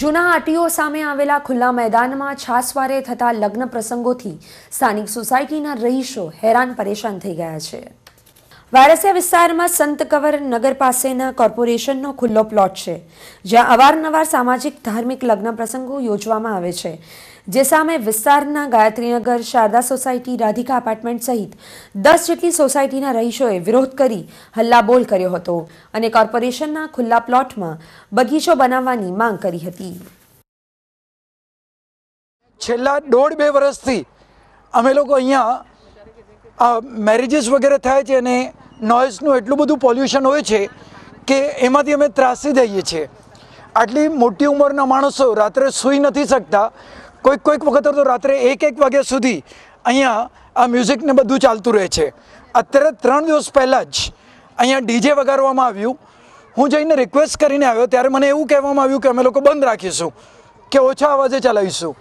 જૂના આટીઓ સામે આવેલા ખુલ્લા મેદાનમાં છાસવારે થતા લગ્ન પ્રસંગોથી સ્થાનિક સોસાયટીના રહીશો હેરાન પરેશાન થઈ ગયા છે વારસિયા વિસ્તારમાં સંત કવર નગર પાસેના કોર્પોરેશનનો ખુલ્લો પ્લોટ છે જ્યાં અવારનવાર સામાજિક ધાર્મિક લગ્ન પ્રસંગો યોજવામાં આવે છે જે સામે વિસ્તારના ગાયત્રીનગર શારદા સોસાયટી રાધિકા એપાર્ટમેન્ટ સહિત દસ જેટલી સોસાયટીના રહીશોએ વિરોધ કરી હલ્લાબોલ કર્યો હતો અને કોર્પોરેશનના ખુલ્લા પ્લોટમાં બગીચો બનાવવાની માંગ કરી હતી છેલ્લા દોઢ બે વર્ષથી અમે લોકો અહીંયા મેરેજીસ વગેરે થાય છે અને નોઇઝનું એટલું બધું પોલ્યુશન હોય છે કે એમાંથી અમે ત્રાસી દઈએ છીએ આટલી મોટી ઉંમરના માણસો રાત્રે સૂઈ નથી શકતા કોઈક કોઈક વખત તો રાત્રે એક એક વાગ્યા સુધી અહીંયા આ મ્યુઝિકને બધું ચાલતું રહે છે અત્યારે ત્રણ દિવસ પહેલાં જ અહીંયા ડીજે વગાડવામાં આવ્યું હું જઈને રિક્વેસ્ટ કરીને આવ્યો ત્યારે મને એવું કહેવામાં આવ્યું કે અમે લોકો બંધ રાખીશું કે ઓછા અવાજે ચલાવીશું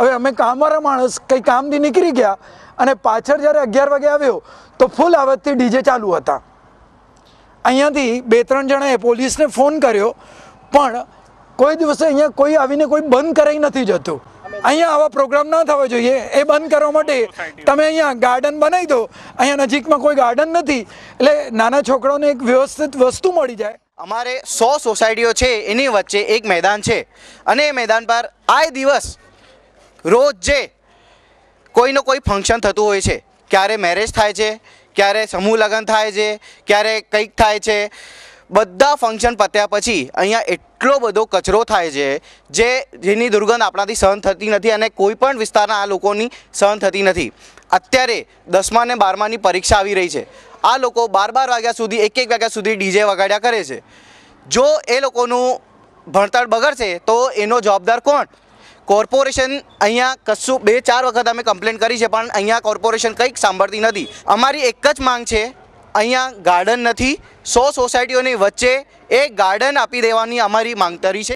હવે અમે કામવાળા માણસ કંઈ કામથી નીકળી ગયા અને પાછળ જ્યારે અગિયાર વાગે આવ્યો તો ફૂલ આવતથી ડીજે ચાલુ હતા અહીંયાથી બે ત્રણ જણાએ પોલીસને ફોન કર્યો પણ કોઈ દિવસે અહીંયા કોઈ આવીને કોઈ બંધ કરાવી નથી જતું અહીંયા આવા પ્રોગ્રામ ના થવા જોઈએ એ બંધ કરવા માટે તમે અહીંયા ગાર્ડન બનાવી દો અહીંયા નજીકમાં કોઈ ગાર્ડન નથી એટલે નાના છોકરાઓને એક વ્યવસ્થિત વસ્તુ મળી જાય અમારે સો સોસાયટીઓ છે એની વચ્ચે એક મેદાન છે અને એ મેદાન પર આ દિવસ રોજ જે કોઈનો કોઈ ફંક્શન થતું હોય છે ક્યારે મેરેજ થાય છે ક્યારે સમૂહ લગ્ન થાય છે ક્યારે કંઈક થાય છે બધા ફંક્શન પત્યા પછી અહીંયા એટલો બધો કચરો થાય છે જે જેની દુર્ગંધ આપણાથી સહન થતી નથી અને કોઈ પણ વિસ્તારના આ લોકોની સહન થતી નથી અત્યારે દસમા ને બારમાની પરીક્ષા આવી રહી છે આ લોકો બાર બાર વાગ્યા સુધી એક એક વાગ્યા સુધી ડીજે વગાડ્યા કરે છે જો એ લોકોનું ભણતર બગડશે તો એનો જવાબદાર કોણ કોર્પોરેશન અહીંયા કશું બે ચાર વખત અમે કમ્પ્લેન કરી છે પણ અહીંયા કોર્પોરેશન કંઈક સાંભળતી નથી અમારી એક જ માંગ છે અહીંયા ગાર્ડન નથી સો સોસાયટીઓની વચ્ચે એ ગાર્ડન આપી દેવાની અમારી માંગતરી છે